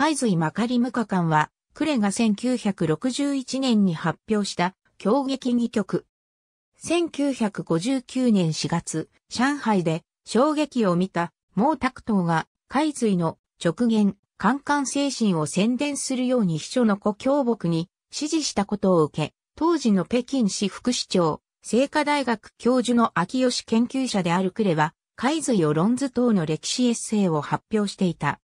海髄マカリムカ館は、クレが1961年に発表した狂劇戯曲。1959年4月、上海で衝撃を見た毛沢東が海髄の直言、カン精神を宣伝するように秘書の故郷僕に指示したことを受け、当時の北京市副市長、聖火大学教授の秋吉研究者であるクレは、海髄を論図等の歴史エッセイを発表していた。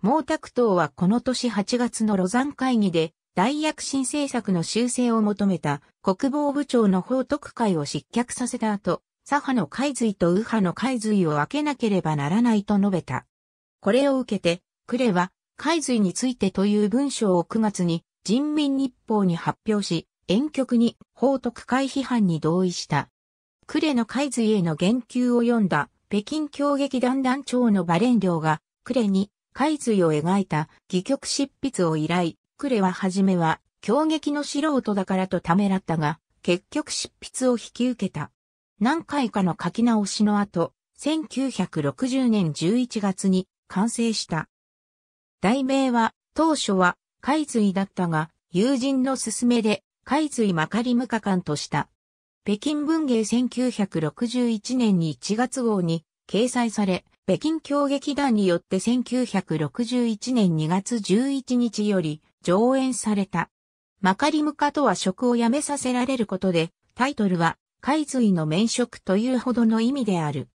毛沢東はこの年8月のロザン会議で、大躍進政策の修正を求めた国防部長の報徳会を失脚させた後、左派の海髄と右派の海髄を分けなければならないと述べた。これを受けて、クレは、海髄についてという文章を9月に人民日報に発表し、遠曲に報徳会批判に同意した。クレの海髄への言及を読んだ北京京劇団団長のバレンリョが、クレに海図を描いた戯曲執筆を依頼。クレははじめは、狂撃の素人だからとためらったが、結局執筆を引き受けた。何回かの書き直しの後、1960年11月に完成した。題名は、当初は、海水だったが、友人の勧めで、海水まかり無可んとした。北京文芸1961年に1月号に掲載され、北京京劇団によって1961年2月11日より上演された。マカリムカとは職を辞めさせられることで、タイトルは、海髄の免職というほどの意味である。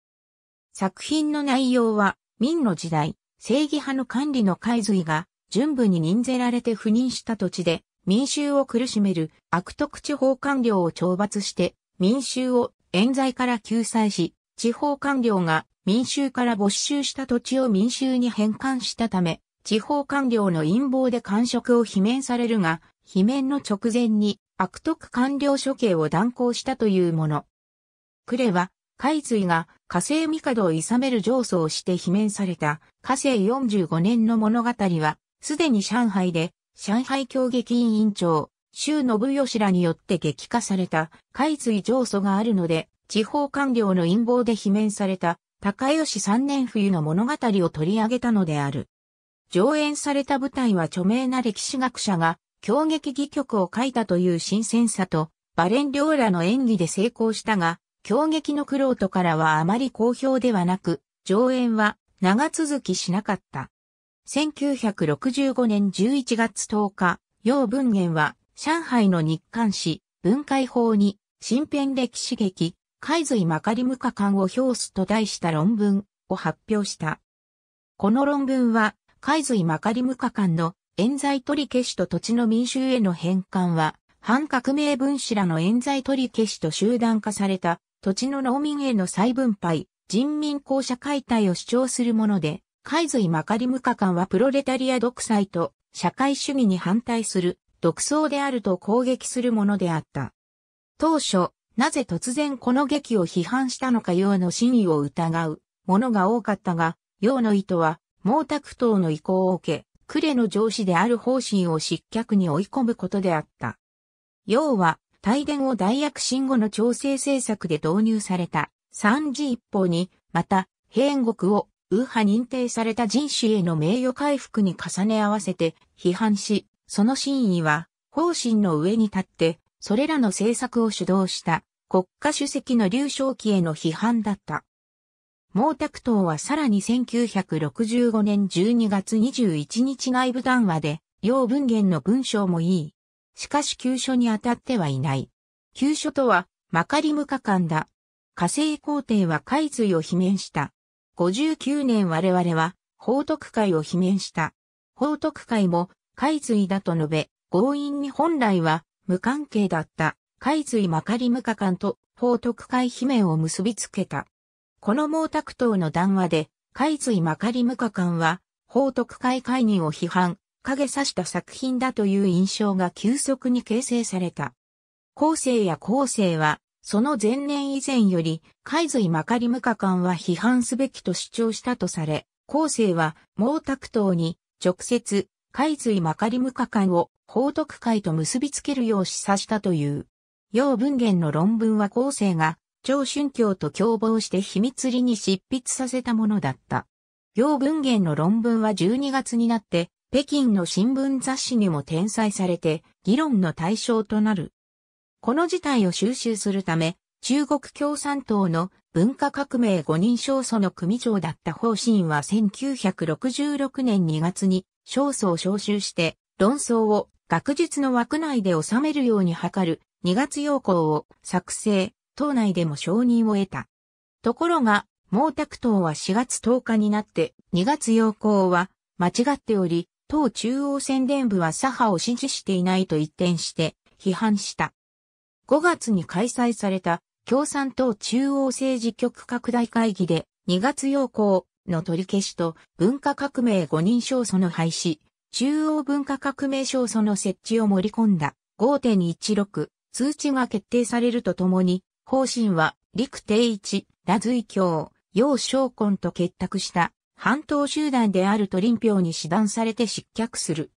作品の内容は、明の時代、正義派の管理の海髄が、準部に任せられて赴任した土地で、民衆を苦しめる悪徳地方官僚を懲罰して、民衆を冤罪から救済し、地方官僚が民衆から没収した土地を民衆に返還したため、地方官僚の陰謀で官職を罷免されるが、罷免の直前に悪徳官僚処刑を断行したというもの。クレは、海水が火星帝をさめる上訴をして罷免された火星45年の物語は、すでに上海で、上海協議委員長、周信義らによって激化された海水上訴があるので、地方官僚の陰謀で罷免された高吉三年冬の物語を取り上げたのである。上演された舞台は著名な歴史学者が、狂劇戯曲を書いたという新鮮さと、バレン・リョーラの演技で成功したが、狂劇の苦労とからはあまり好評ではなく、上演は長続きしなかった。1965年11月10日、楊文元は上海の日刊誌、文化法に、新編歴史劇、海髄まかりむか感を表すと題した論文を発表した。この論文は、海髄まかりむか感の冤罪取り消しと土地の民衆への返還は、反革命分子らの冤罪取り消しと集団化された土地の農民への再分配、人民公社解体を主張するもので、海髄まかりむか官はプロレタリア独裁と社会主義に反対する独創であると攻撃するものであった。当初、なぜ突然この劇を批判したのか楊の真意を疑うものが多かったが、楊の意図は毛沢東の意向を受け、呉の上司である方針を失脚に追い込むことであった。要は、大伝を大躍進後の調整政策で導入された三次一方に、また、平国を右派認定された人種への名誉回復に重ね合わせて批判し、その真意は、方針の上に立ってそれらの政策を主導した国家主席の劉少奇への批判だった。毛沢東はさらに1965年12月21日外部談話で、要文言の文章もいい。しかし急所に当たってはいない。急所とは、まかり無可感だ。火星皇帝は海髄を罷免した。59年我々は、報徳会を罷免した。報徳会も、海髄だと述べ、強引に本来は、無関係だった海髄まかり無可官と宝徳会姫を結びつけた。この毛沢東の談話で、海髄まかり無可官は、宝徳会会議を批判、影さした作品だという印象が急速に形成された。後世や後世は、その前年以前より、海髄まかり無可官は批判すべきと主張したとされ、後世は毛沢東に直接、海髄まかり無可官を報徳会と結びつけるよう示唆したという。楊文元の論文は後世が、張春教と共謀して秘密裏に執筆させたものだった。楊文元の論文は12月になって、北京の新聞雑誌にも転載されて、議論の対象となる。この事態を収集するため、中国共産党の文化革命五人勝訴の組長だった方針は1966年2月に勝訴を招集して論争を学術の枠内で収めるように図る2月要項を作成、党内でも承認を得た。ところが、毛沢東は4月10日になって2月要項は間違っており、党中央宣伝部は左派を支持していないと一転して批判した。5月に開催された共産党中央政治局拡大会議で2月要項の取り消しと文化革命5人称その廃止、中央文化革命省その設置を盛り込んだ5.16通知が決定されるとともに、方針は陸定一、羅瑞教、楊昇魂と結託した半島集団であると林票に指断されて失脚する。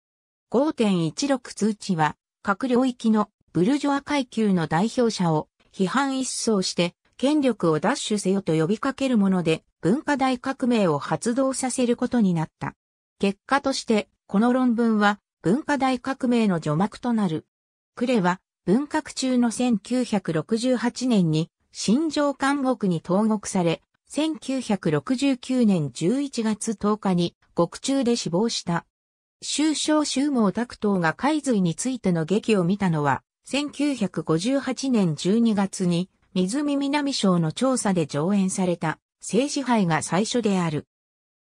5.16通知は各領域のブルジョア階級の代表者を批判一掃して権力を奪取せよと呼びかけるもので文化大革命を発動させることになった。結果としてこの論文は文化大革命の序幕となる。クレは文革中の1968年に新城監獄に投獄され、1969年11月10日に獄中で死亡した。周章周毛拓東が海髄についての劇を見たのは、1958年12月に水見南省の調査で上演された、性支配が最初である。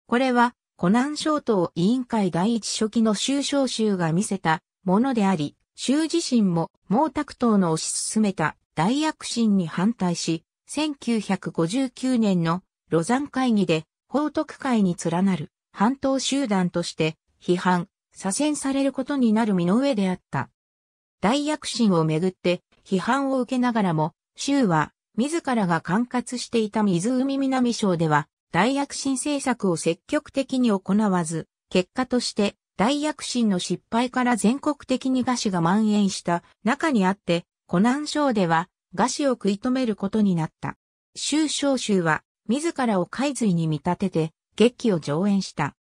これは湖南省党委員会第一書記の州召集が見せたものであり、州自身も毛沢東の推し進めた大躍進に反対し、1959年のロザン会議で報徳会に連なる半島集団として批判、左遷されることになる身の上であった。大躍進をめぐって批判を受けながらも、州は自らが管轄していた湖南省では大躍進政策を積極的に行わず、結果として大躍進の失敗から全国的に餓死が蔓延した中にあって、湖南省では餓死を食い止めることになった。周召集は自らを海水に見立てて劇を上演した。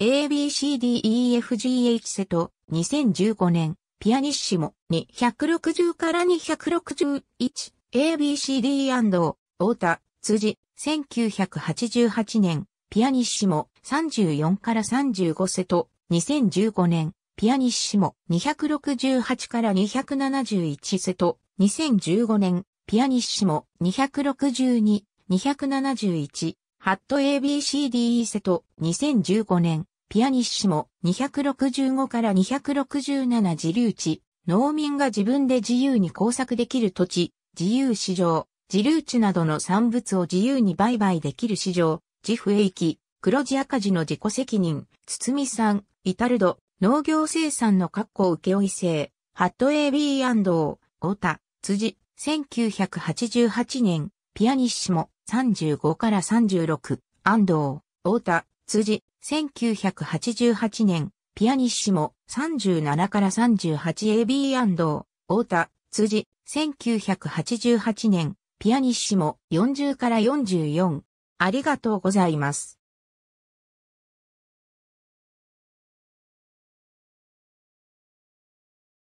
ABCDEFGH 瀬戸2015年ピアニッシモ260から 261ABCD& ータ、辻1988年、ピアニッシモ34から35セト、2015年、ピアニッシモ268から271セト、2015年、ピアニッシモ262、271、ハット ABCDE セト、2015年、ピアニッシモ265から267自留地、農民が自分で自由に工作できる土地、自由市場、自留地などの産物を自由に売買できる市場、自不益、黒字赤字の自己責任、堤さん、イタルド、農業生産の保受請負制、ハット AB& 太田、辻、1988年、ピアニッシモ、35から36、安藤、太田、辻、1988年、ピアニッシモ、37から 38AB& 太田、辻、1988年、ピアニッシモ40から44。ありがとうございます。